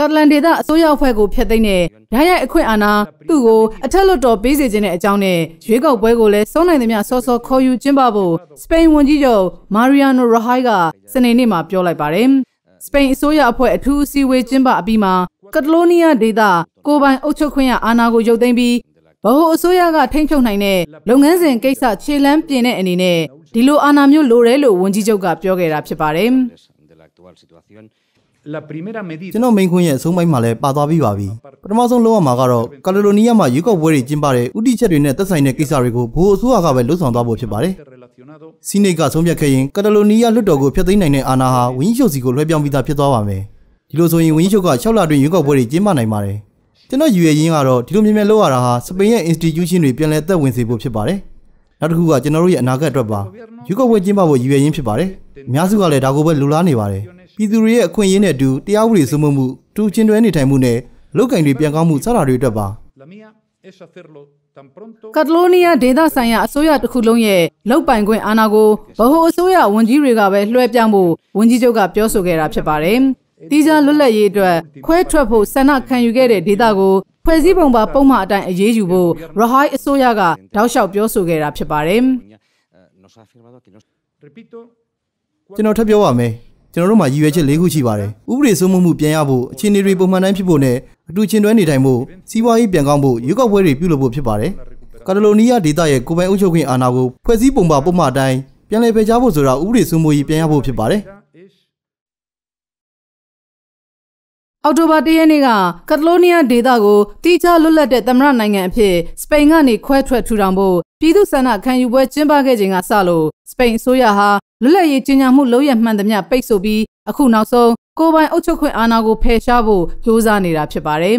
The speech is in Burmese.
ကာတလန်ဒေသအစိုးရအဖွဲ့ကိုဖျက်သိမ်းတဲ့ဓာတ်ရိုက်အခွင့်အာဏာသူ့ကိုအထက်လွှတ်တော် ပေးစေခြင်းတဲ့အကြောင်းနဲ့ရွေးကောက်ပွဲကိုလည်းစောနိုင်သမျှစောစောခေါ်ယူကျင်းပဖို့စပိန်ဝန်ကြီးချုပ်မာရီယာနိုရဟိုင်းကစနေနေ့မှာပြောလိုက်ပါတယ်။စပိန်အစိုးရအဖွဲ့အထူးအစည်းအဝေးကျင်းပအပြီးမှာကတ်တလိုနီးယားဒေသကိုပိုင်အုပ်ချုပ်ခွင့်ရအာဏာကိုရုပ်သိမ်းပြီးဗဟိုအစိုးရကထိန်းချုပ်နိုင်တဲ့လုပ်ငန်းစဉ်ကိစ္စခြေလှမ်းပြင်တဲ့အနေနဲ့ဒီလိုအာဏာမျိုးလိုတယ်လို့ဝန်ကြီးချုပ်ကပြောခဲ့တာဖြစ်ပါတယ်။ကျွန်တော်မိန်ခွန်းရဲ့အဆုံးပိုင်းမှာလည်းပါသွားပြီးပါပြီပထမဆုံးလုပ်ရမှာကတော့ကာလိုနီးယားမှာရွေးကောက်ပွဲတွေကျင်းပတဲ့ဥတီချက်တွေနဲ့သက်ဆိုင်တဲ့ကိစ္စတွေကိုဘိုးအစိုးရကပဲလှုပ်ဆောင်သွားဖို့ဖြစ်ပါတယ်စီနိတ်ကဆုံးဖြတ်ခဲ့ရင်ကာလိုနီးယားလွှတ်တော်ကိုဖျက်သိမ်းနိုင်တဲ့အာဏာဟာဝင်းချုပ်စီကိုလွှဲပြောင်းပြီးသားဖြစ်သွားပါမယ်ဒီလိုဆိုရင်ဝင်းချုပ်က6လအတွင်းရွေးကောက်ပွဲတွေကျင်းပနိုင်ပါတယ်ကျွန်တော်ယူရရင်ကတော့ဒီလိုမြင်မြင်လုပ်ရတာဟာစပိန်ရဲ့ institution တွေပြန်လည်သက်ဝင်စေဖို့ဖြစ်ပါတယ်နောက်တစ်ခုကကျွန်တော်တို့ရဲ့အနာဂတ်အတွက်ပါရွေးကောက်ပွဲကျင်းပဖို့ယူရရင်ဖြစ်ပါတယ်အများစုကလည်းဒါကိုပဲလူလားနေပါတယ်ပြည်သူတွေရဲ့အခွင့်အရေးနဲ့အတူတရားဥပဒေစိုးမိုးမှုတူကျင်တွဲနေထိုင်မှုနဲ့လုပ်ကင်တွေပြန်ကောင်းမှုစတာတွေအတွက်ပါကတ်လိုနီးယားဒေသဆိုင်ရာအစိုးရတစ်ခုလုံးရဲ့လောက်ပိုင်ခွင့်အာဏာကိုဗဟိုအစိုးရဝန်ကြီးတွေကပဲလွှဲပြောင်းဖို့ဝန်ကြီးချုပ်ကပြောဆိုခဲ့တာဖြစ်ပါတယ်။တီးခြားလွတ်လပ်ရေးအတွက်ခွဲထွက်ဖို့ဆန္ဒခံယူခဲ့တဲ့ဒေသကိုဖွဲ့စည်းပုံပါပုံမှန်အတိုင်းအရေးယူဖို့ရဟိုင်းအစိုးရကတောက်လျှောက်ပြောဆိုခဲ့တာဖြစ်ပါတယ်။ကျွန်တော်ထပ်ပြောပါမယ်။ကျွန်တော်တို့မှာရည်ရွယ်ချက်၄ခုရှိပါတယ်ဥပဒေစိုးမိုးမှုပြန်ရဖို့အခြေအနေတွေပုံမှန်တိုင်းဖြစ်ဖို့နဲ့အတူချင်းတွဲနေတိုင်းဖို့စီးပွားရေးပြန်ကောင်းဖို့ရွေးကောက်ပွဲတွေပြုလုပ်ဖို့ဖြစ်ပါတယ်ကာတလိုနီးယားဒေသရဲ့ကိုပိုင်အုပ်ချုပ်ခွင့်အာဏာကိုဖွဲ့စည်းပုံပါပုံမှန်တိုင်းပြန်လည်ဖယ်ရှားဖို့ဆိုတာဥပဒေစိုးမိုးရေးပြန်ရဖို့ဖြစ်ပါတယ်အောက်တိုဘာ၁ရက်နေ့ကကတ်တလိုနီးယားဒေသကိုတိကျလွတ်လပ်တဲ့သမရနိုင်ငံအဖြစ်စပိန်ကနေခွဲထွက်ထူထောင်ဖို့ပြည်သူဆန္ဒခံယူပွဲကျင်းပခဲ့ခြင်းကစလို့စပိန်အစိုးရဟာလွတ်လပ်ရေးကြီးညာမှုလုံးရမှန်သမျှပိတ်ဆို့ပြီးအခုနောက်ဆုံးကိုပိုင်အုပ်ချုပ်ခွင့်အာဏာကိုဖယ်ရှားဖို့ကြိုးစားနေတာဖြစ်ပါတယ်